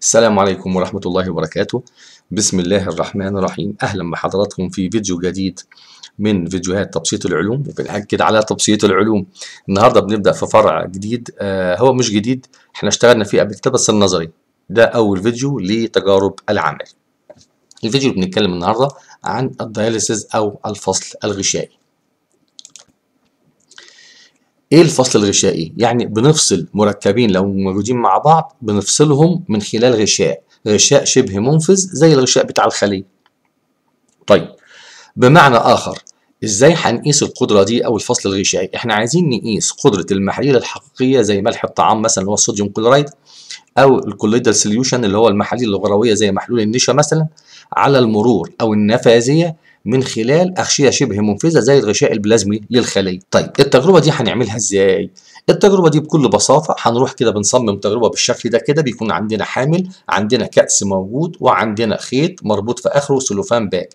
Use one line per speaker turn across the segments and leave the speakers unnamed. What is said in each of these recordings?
السلام عليكم ورحمة الله وبركاته بسم الله الرحمن الرحيم أهلا بحضراتكم في فيديو جديد من فيديوهات تبسيط العلوم وبنأكد على تبسيط العلوم النهاردة بنبدأ في فرع جديد آه هو مش جديد احنا اشتغلنا فيه قبل كده بس النظري ده أول فيديو لتجارب العمل الفيديو اللي بنتكلم النهاردة عن الدياليسيز أو الفصل الغشائي ايه الفصل الغشائي يعني بنفصل مركبين لو موجودين مع بعض بنفصلهم من خلال غشاء غشاء شبه منفذ زي الغشاء بتاع الخليه طيب بمعنى اخر ازاي هنقيس القدره دي او الفصل الغشائي احنا عايزين نقيس قدره المحاليل الحقيقيه زي ملح الطعام مثلا اللي هو الصوديوم كلورايد او الكوليدال سوليوشن اللي هو المحاليل الغرويه زي محلول النشا مثلا على المرور او النفاذيه من خلال اغشيه شبه منفذه زي الغشاء البلازمي للخليه. طيب التجربه دي هنعملها ازاي؟ التجربه دي بكل بساطه هنروح كده بنصمم تجربه بالشكل ده كده بيكون عندنا حامل، عندنا كأس موجود وعندنا خيط مربوط في اخره سلوفان باك.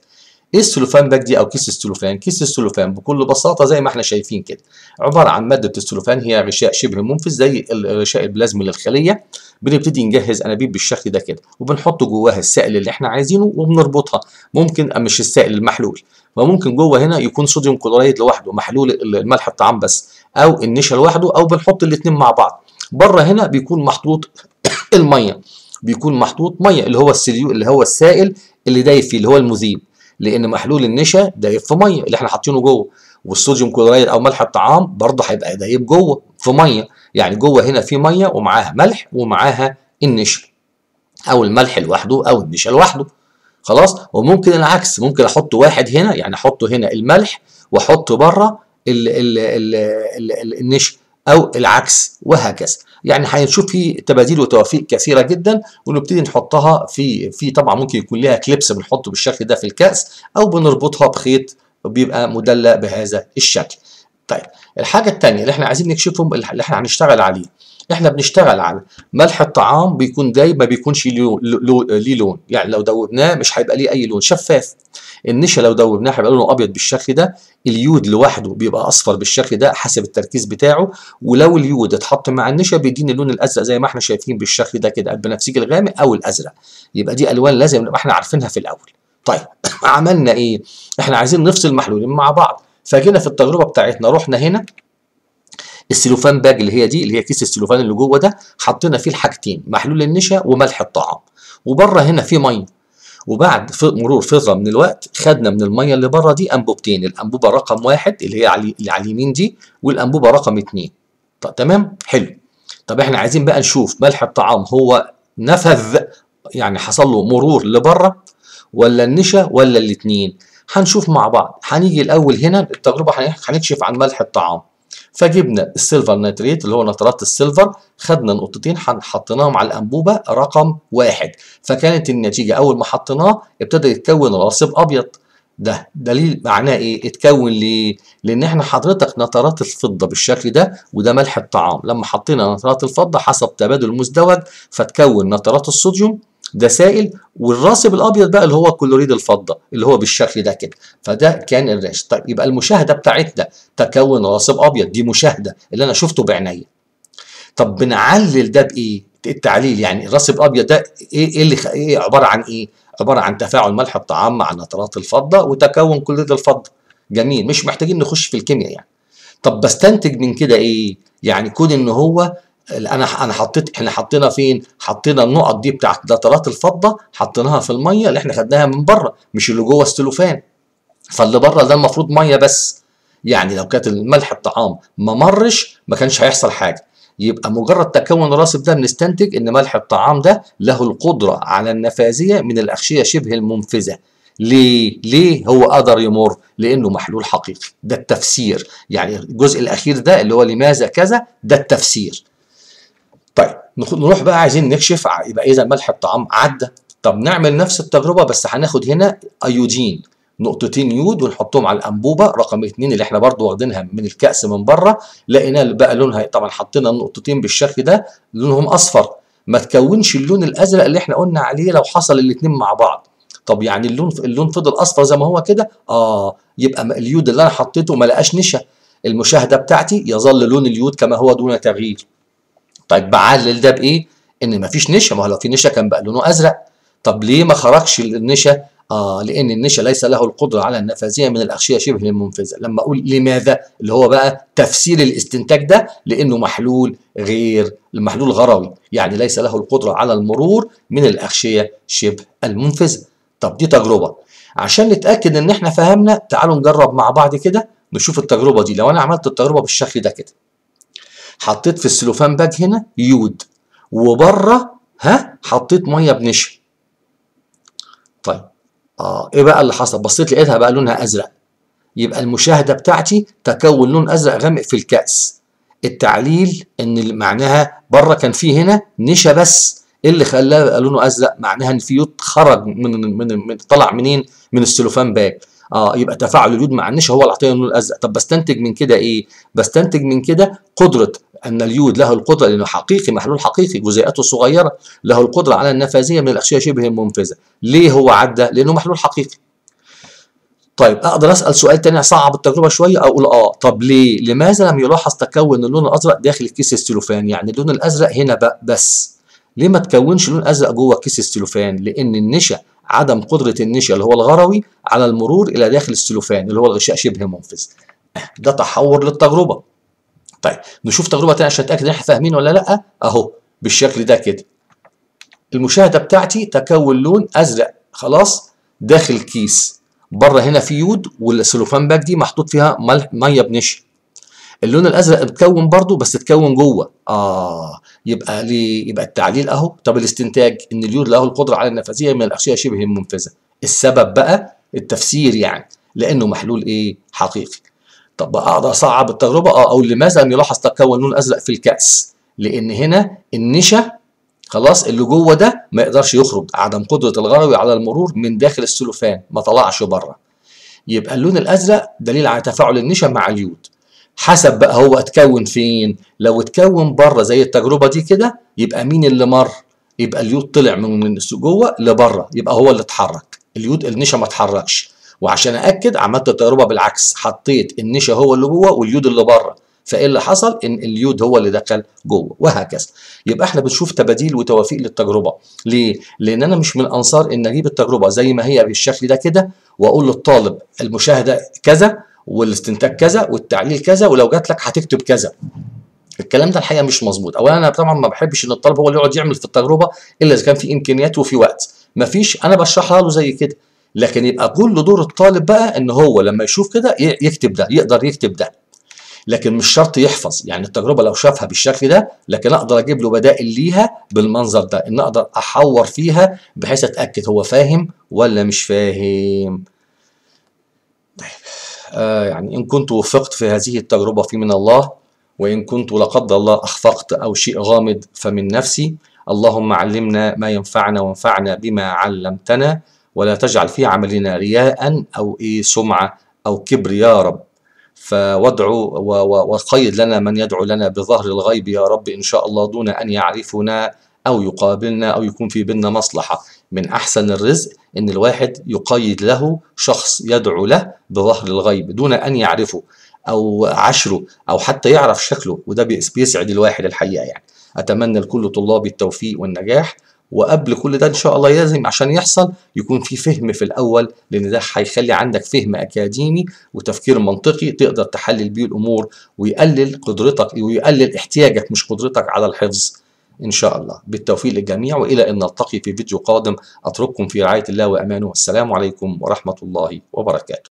ايه السلوفان باك دي او كيس السلوفان كيس السلوفان بكل بساطه زي ما احنا شايفين كده عباره عن ماده السلوفان هي غشاء شبه منفذ زي الغشاء البلازمي للخليه بنبتدي نجهز انابيب بالشكل ده كده وبنحط جواها السائل اللي احنا عايزينه وبنربطها ممكن مش السائل المحلول وممكن جوه هنا يكون صوديوم كلورايد لوحده محلول الملح الطعام بس او النشا لوحده او بنحط الاثنين مع بعض بره هنا بيكون محطوط الميه بيكون محطوط ميه اللي هو السليو اللي هو السائل اللي دايب فيه اللي هو المذيب لان محلول النشا دايب في ميه اللي احنا حاطينه جوه والصوديوم كلورايد او ملح الطعام برضه هيبقى دايب جوه في ميه يعني جوه هنا في ميه ومعاها ملح ومعاها النشا او الملح لوحده او النشا لوحده خلاص وممكن العكس ممكن احط واحد هنا يعني احطه هنا الملح واحط بره النشا أو العكس وهكذا يعني هنشوف في تباديل وتوافيق كثيره جدا ونبتدي نحطها في في طبعا ممكن يكون لها كليبس بنحطه بالشكل ده في الكاس او بنربطها بخيط بيبقى مدلق بهذا الشكل. طيب الحاجه الثانيه اللي احنا عايزين نكشفهم اللي احنا هنشتغل عليه نحن بنشتغل على ملح الطعام بيكون جاي ما بيكونش ليه لون يعني لو دوبناه مش هيبقى ليه اي لون شفاف النشا لو دوبناه هيبقى لونه ابيض بالشكل ده اليود لوحده بيبقى اصفر بالشكل ده حسب التركيز بتاعه ولو اليود اتحط مع النشا بيديني اللون الازرق زي ما احنا شايفين بالشكل ده كده البنفسجي الغامق او الازرق يبقى دي الوان لازم نبقى احنا عارفينها في الاول طيب عملنا ايه احنا عايزين نفصل محلولين مع بعض فجينا في التجربه بتاعتنا رحنا هنا السيلوفان باج اللي هي دي اللي هي كيس السيلوفان اللي جوه ده حطينا فيه الحاجتين محلول النشا وملح الطعام وبره هنا في ميه وبعد مرور فضه من الوقت خدنا من الميه اللي بره دي انبوبتين الانبوبه رقم واحد اللي هي علي اليمين دي والانبوبه رقم اتنين طب تمام حلو طب احنا عايزين بقى نشوف ملح الطعام هو نفذ يعني حصل له مرور لبره ولا النشا ولا الاثنين هنشوف مع بعض هنيجي الاول هنا التجربه هنكشف عن ملح الطعام فجبنا السيلفر نيتريت اللي هو نترات السيلفر خدنا نقطتين حطيناهم على الانبوبه رقم واحد فكانت النتيجه اول ما حطيناه ابتدى يتكون راسب ابيض ده دليل معناه ايه اتكون ليه لان احنا حضرتك نترات الفضه بالشكل ده وده ملح الطعام لما حطينا نترات الفضه حسب تبادل مزدوج فتكون نترات الصوديوم ده سائل والراسب الابيض بقى اللي هو كلوريد الفضه اللي هو بالشكل ده كده فده كان الريش طيب يبقى المشاهده بتاعتنا تكون راسب ابيض دي مشاهده اللي انا شفته بعينيا طب بنعلل ده بايه التعليل يعني الراسب الابيض ده ايه, إيه اللي ايه عباره عن ايه عباره عن تفاعل ملح الطعام مع نترات الفضه وتكون كلوريد الفضه جميل مش محتاجين نخش في الكيمياء يعني طب بستنتج من كده ايه يعني كون ان هو انا انا حطيت احنا حطينا فين حطينا النقط دي بتاعت لترات الفضه حطيناها في الميه اللي احنا خدناها من بره مش اللي جوه السلوفان فاللي بره ده المفروض ميه بس يعني لو كانت الملح الطعام ما مرش ما كانش هيحصل حاجه يبقى مجرد تكون الراسب ده بنستنتج ان ملح الطعام ده له القدره على النفاذيه من الاغشيه شبه المنفذه ليه؟ ليه هو قدر يمر؟ لأنه محلول حقيقي، ده التفسير، يعني الجزء الأخير ده اللي هو لماذا كذا، ده التفسير، نروح بقى عايزين نكشف يبقى اذا إيه ملح الطعام عدى طب نعمل نفس التجربه بس هناخد هنا ايودين نقطتين يود ونحطهم على الانبوبه رقم اثنين اللي احنا برضو واخدينها من الكاس من بره لقينا بقى لونها إيه، طبعا حطينا النقطتين بالشكل ده لونهم اصفر ما تكونش اللون الازرق اللي احنا قلنا عليه لو حصل الاثنين مع بعض طب يعني اللون اللون فضل اصفر زي ما هو كده اه يبقى اليود اللي انا حطيته ما لقاش نشا المشاهده بتاعتي يظل لون اليود كما هو دون تغيير طيب بعلل ده بايه؟ ان مفيش نشا ما هو لو في نشا كان بقى لونه ازرق طب ليه ما خرجش النشا؟ اه لان النشا ليس له القدره على النفاذيه من الاغشيه شبه المنفذه، لما اقول لماذا اللي هو بقى تفسير الاستنتاج ده لانه محلول غير المحلول غروي، يعني ليس له القدره على المرور من الاغشيه شبه المنفذه. طب دي تجربه عشان نتاكد ان احنا فهمنا تعالوا نجرب مع بعض كده نشوف التجربه دي لو انا عملت التجربه بالشكل ده كده حطيت في السلوفان باج هنا يود وبره ها حطيت ميه بنشا طيب اه ايه بقى اللي حصل بصيت لقيتها بقى لونها ازرق يبقى المشاهده بتاعتي تكون لون ازرق غامق في الكاس التعليل ان معناها بره كان فيه هنا نشا بس إيه اللي خلاه لونه ازرق معناها ان في يود خرج من من, من طلع منين من السلوفان باج اه يبقى تفاعل اليود مع النشا هو اللي اعطينا اللون الازرق طب بستنتج من كده ايه بستنتج من كده قدره ان اليود له القدره لانه حقيقي محلول حقيقي جزيئاته صغيره له القدره على النفاذيه من الاغشيه شبه المنفذه ليه هو عدى لانه محلول حقيقي طيب اقدر اسال سؤال تاني اصعب التجربه شويه اقول اه طب ليه لماذا لم يلاحظ تكون اللون الازرق داخل الكيس السيلوفان يعني اللون الازرق هنا بس ليه ما تكونش لون ازرق جوه كيس السيلوفان لان النشا عدم قدرة النشا اللي هو الغروي على المرور إلى داخل السلوفان اللي هو الغشاء شبه منفذ ده تحور للتجربة طيب نشوف تجربة تانية عشان نتأكد إن إحنا فاهمين ولا لأ أهو بالشكل ده كده المشاهدة بتاعتي تكون لون أزرق خلاص داخل كيس بره هنا في يود والسلوفان باك دي محطوط فيها ميه بنشا اللون الازرق بتكون برضه بس تكون جوه اه يبقى ليه يبقى التعليل اهو طب الاستنتاج ان اليود له القدره على النفاذيه من الاغشيه شبه المنفذه السبب بقى التفسير يعني لانه محلول ايه حقيقي طب اقدر اصعب التجربه اه او لماذا لم يلاحظ تكون لون ازرق في الكاس لان هنا النشا خلاص اللي جوه ده ما يقدرش يخرج عدم قدره الغلوي على المرور من داخل السلوفان ما طلعش بره يبقى اللون الازرق دليل على تفاعل النشا مع اليود حسب بقى هو اتكون فين لو اتكون بره زي التجربه دي كده يبقى مين اللي مر يبقى اليود طلع من جوه لبره يبقى هو اللي اتحرك اليود النشا ما اتحركش وعشان اكد عملت التجربه بالعكس حطيت النشا هو اللي جوه واليود اللي بره فايه اللي حصل ان اليود هو اللي دخل جوه وهكذا يبقى احنا بنشوف تباديل وتوافيق للتجربه ليه لان انا مش من انصار ان اجيب التجربه زي ما هي بالشكل ده كده واقول للطالب المشاهده كذا والاستنتاج كذا والتعليل كذا ولو جات لك هتكتب كذا الكلام ده الحقيقه مش مظبوط اولا انا طبعا ما بحبش ان الطالب هو اللي يقعد يعمل في التجربه الا اذا كان في امكانيات وفي وقت مفيش انا بشرحها له زي كده لكن يبقى كل دور الطالب بقى ان هو لما يشوف كده يكتب ده يقدر يكتب ده لكن مش شرط يحفظ يعني التجربه لو شافها بالشكل ده لكن اقدر اجيب له بدائل ليها بالمنظر ده ان اقدر احور فيها بحيث اتاكد هو فاهم ولا مش فاهم آه، يعني إن كنت وفقت في هذه التجربة فمن الله وإن كنت لا قدر الله أخفقت أو شيء غامض فمن نفسي اللهم علمنا ما ينفعنا وانفعنا بما علمتنا ولا تجعل في عملنا رياء أو إيه سمعة أو كبر يا رب فوادعو وقيد لنا من يدعو لنا بظهر الغيب يا رب إن شاء الله دون أن يعرفنا أو يقابلنا أو يكون في بيننا مصلحة من أحسن الرزق إن الواحد يقيد له شخص يدعو له بظهر الغيب دون أن يعرفه أو عشره أو حتى يعرف شكله وده بيسعد الواحد الحقيقة يعني أتمنى لكل طلابي التوفيق والنجاح وقبل كل ده ان شاء الله لازم عشان يحصل يكون في فهم في الاول لان ده هيخلي عندك فهم اكاديمي وتفكير منطقي تقدر تحلل بيه الامور ويقلل قدرتك ويقلل احتياجك مش قدرتك على الحفظ إن شاء الله بالتوفيق للجميع وإلى أن نلتقي في فيديو قادم أترككم في رعاية الله وأمانه والسلام عليكم ورحمة الله وبركاته